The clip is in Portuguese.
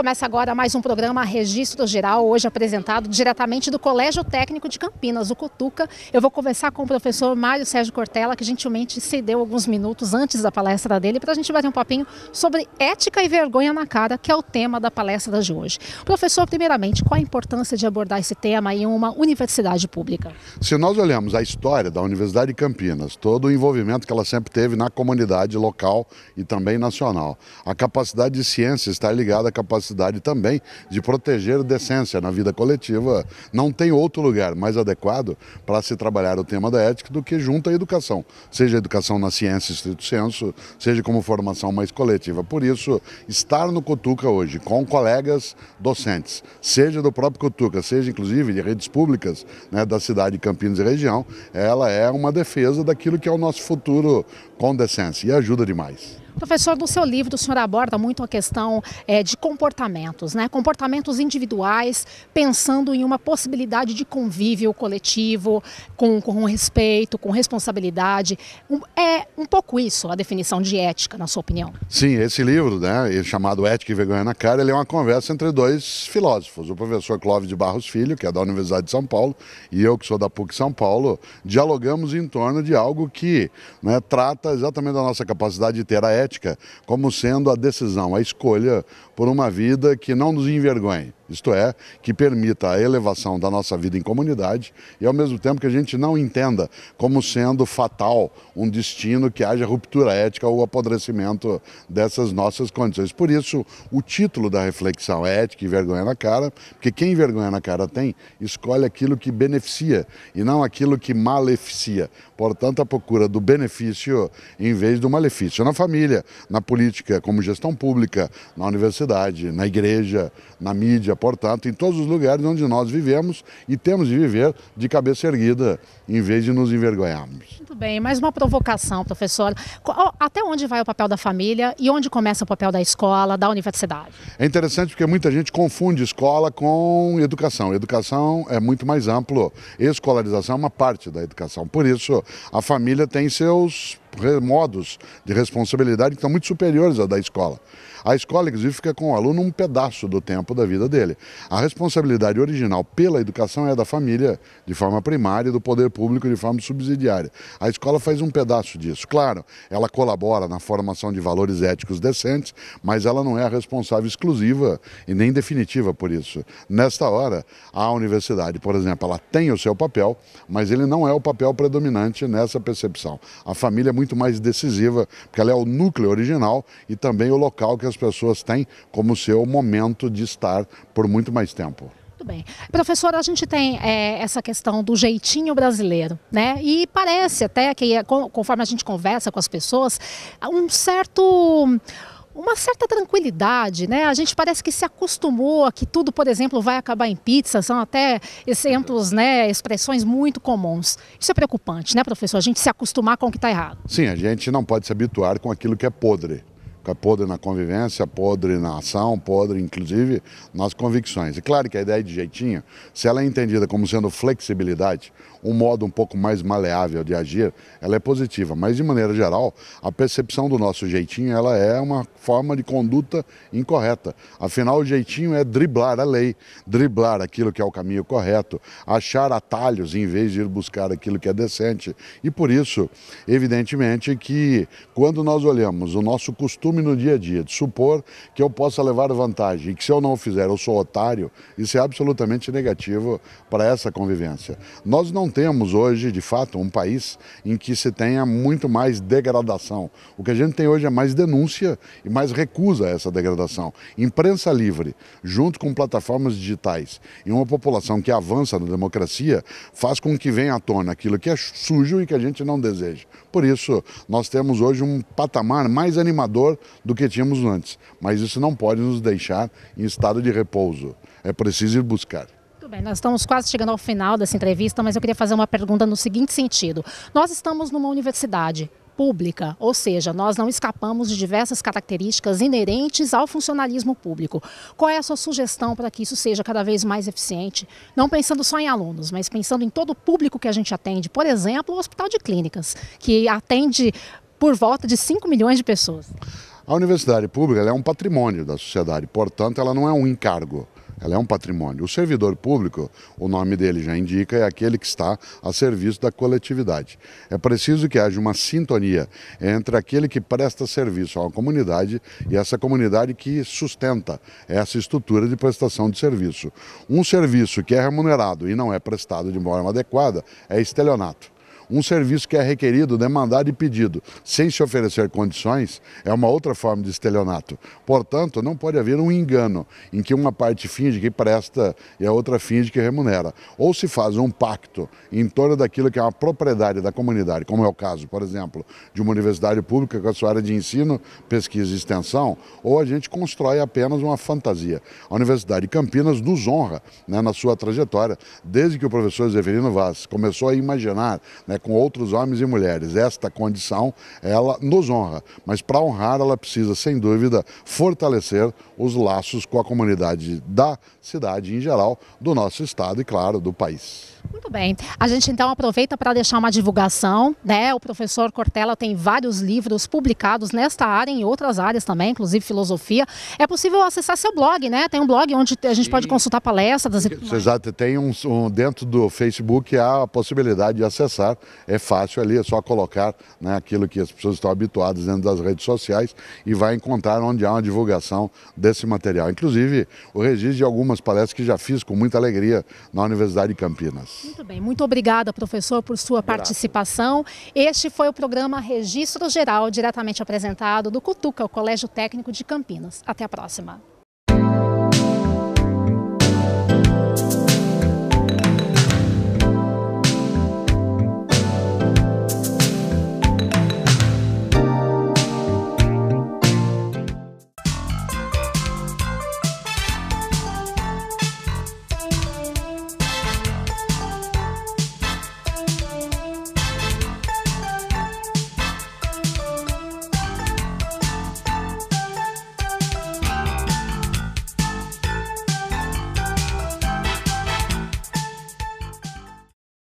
Começa agora mais um programa Registro Geral, hoje apresentado diretamente do Colégio Técnico de Campinas, o Cutuca. Eu vou conversar com o professor Mário Sérgio Cortella, que gentilmente cedeu alguns minutos antes da palestra dele, para a gente bater um papinho sobre ética e vergonha na cara, que é o tema da palestra de hoje. Professor, primeiramente, qual a importância de abordar esse tema em uma universidade pública? Se nós olhamos a história da Universidade de Campinas, todo o envolvimento que ela sempre teve na comunidade local e também nacional, a capacidade de ciência está ligada à capacidade necessidade também de proteger decência na vida coletiva. Não tem outro lugar mais adequado para se trabalhar o tema da ética do que junto à educação, seja educação na ciência, estrito senso, seja como formação mais coletiva. Por isso, estar no Cutuca hoje com colegas docentes, seja do próprio Cutuca, seja inclusive de redes públicas né, da cidade de Campinas e região, ela é uma defesa daquilo que é o nosso futuro condescência e ajuda demais. Professor, no seu livro o senhor aborda muito a questão é, de comportamentos, né? comportamentos individuais, pensando em uma possibilidade de convívio coletivo, com, com respeito, com responsabilidade. é, um pouco isso, a definição de ética, na sua opinião? Sim, esse livro, né, chamado Ética e Vergonha na Cara, ele é uma conversa entre dois filósofos, o professor Clóvis de Barros Filho, que é da Universidade de São Paulo, e eu, que sou da PUC São Paulo, dialogamos em torno de algo que né, trata exatamente da nossa capacidade de ter a ética como sendo a decisão, a escolha por uma vida que não nos envergonhe isto é, que permita a elevação da nossa vida em comunidade e ao mesmo tempo que a gente não entenda como sendo fatal um destino que haja ruptura ética ou apodrecimento dessas nossas condições. Por isso, o título da reflexão é Ética e Vergonha na Cara, porque quem vergonha na cara tem, escolhe aquilo que beneficia e não aquilo que maleficia. Portanto, a procura do benefício em vez do malefício. Na família, na política, como gestão pública, na universidade, na igreja, na mídia, portanto, em todos os lugares onde nós vivemos e temos de viver de cabeça erguida, em vez de nos envergonharmos. Muito bem, mais uma provocação, professora. Até onde vai o papel da família e onde começa o papel da escola, da universidade? É interessante porque muita gente confunde escola com educação. Educação é muito mais amplo. Escolarização é uma parte da educação. Por isso, a família tem seus modos de responsabilidade que estão muito superiores à da escola. A escola, inclusive, fica com o aluno um pedaço do tempo da vida dele. A responsabilidade original pela educação é da família, de forma primária, e do poder público, de forma subsidiária. A escola faz um pedaço disso. Claro, ela colabora na formação de valores éticos decentes, mas ela não é a responsável exclusiva e nem definitiva por isso. Nesta hora, a universidade, por exemplo, ela tem o seu papel, mas ele não é o papel predominante nessa percepção. A família é muito mais decisiva, porque ela é o núcleo original e também o local que as pessoas têm como seu momento de estar por muito mais tempo. Muito bem. Professor, a gente tem é, essa questão do jeitinho brasileiro, né? E parece até que, conforme a gente conversa com as pessoas, um certo uma certa tranquilidade, né? A gente parece que se acostumou a que tudo, por exemplo, vai acabar em pizza, são até exemplos, né, expressões muito comuns. Isso é preocupante, né, professor? A gente se acostumar com o que está errado. Sim, a gente não pode se habituar com aquilo que é podre. É podre na convivência, podre na ação, podre, inclusive, nas convicções. E claro que a ideia é de jeitinho, se ela é entendida como sendo flexibilidade, um modo um pouco mais maleável de agir, ela é positiva. Mas, de maneira geral, a percepção do nosso jeitinho, ela é uma forma de conduta incorreta. Afinal, o jeitinho é driblar a lei, driblar aquilo que é o caminho correto, achar atalhos em vez de ir buscar aquilo que é decente. E por isso, evidentemente, que quando nós olhamos o nosso costume costume no dia a dia, de supor que eu possa levar vantagem e que se eu não fizer eu sou otário, isso é absolutamente negativo para essa convivência. Nós não temos hoje, de fato, um país em que se tenha muito mais degradação. O que a gente tem hoje é mais denúncia e mais recusa a essa degradação. Imprensa livre, junto com plataformas digitais e uma população que avança na democracia, faz com que venha à tona aquilo que é sujo e que a gente não deseja. Por isso, nós temos hoje um patamar mais animador do que tínhamos antes. Mas isso não pode nos deixar em estado de repouso. É preciso ir buscar. Muito bem, nós estamos quase chegando ao final dessa entrevista, mas eu queria fazer uma pergunta no seguinte sentido. Nós estamos numa universidade, pública, ou seja, nós não escapamos de diversas características inerentes ao funcionalismo público. Qual é a sua sugestão para que isso seja cada vez mais eficiente? Não pensando só em alunos, mas pensando em todo o público que a gente atende, por exemplo, o Hospital de Clínicas, que atende por volta de 5 milhões de pessoas. A universidade pública é um patrimônio da sociedade, portanto, ela não é um encargo, ela é um patrimônio. O servidor público, o nome dele já indica, é aquele que está a serviço da coletividade. É preciso que haja uma sintonia entre aquele que presta serviço a uma comunidade e essa comunidade que sustenta essa estrutura de prestação de serviço. Um serviço que é remunerado e não é prestado de forma adequada é estelionato. Um serviço que é requerido, demandado e pedido, sem se oferecer condições, é uma outra forma de estelionato. Portanto, não pode haver um engano em que uma parte finge que presta e a outra finge que remunera. Ou se faz um pacto em torno daquilo que é uma propriedade da comunidade, como é o caso, por exemplo, de uma universidade pública com a sua área de ensino, pesquisa e extensão, ou a gente constrói apenas uma fantasia. A Universidade de Campinas nos honra né, na sua trajetória, desde que o professor Zeferino Vaz começou a imaginar né, com outros homens e mulheres. Esta condição, ela nos honra, mas para honrar, ela precisa, sem dúvida, fortalecer os laços com a comunidade da cidade em geral, do nosso estado e, claro, do país. Muito bem. A gente então aproveita para deixar uma divulgação, né? O professor Cortella tem vários livros publicados nesta área e em outras áreas também, inclusive filosofia. É possível acessar seu blog, né? Tem um blog onde a gente Sim. pode consultar palestras. Exato, tem um, um, dentro do Facebook há a possibilidade de acessar é fácil ali, é só colocar né, aquilo que as pessoas estão habituadas dentro das redes sociais e vai encontrar onde há uma divulgação desse material. Inclusive, o registro de algumas palestras que já fiz com muita alegria na Universidade de Campinas. Muito bem, muito obrigada, professor, por sua participação. Este foi o programa Registro Geral, diretamente apresentado do Cutuca, o Colégio Técnico de Campinas. Até a próxima.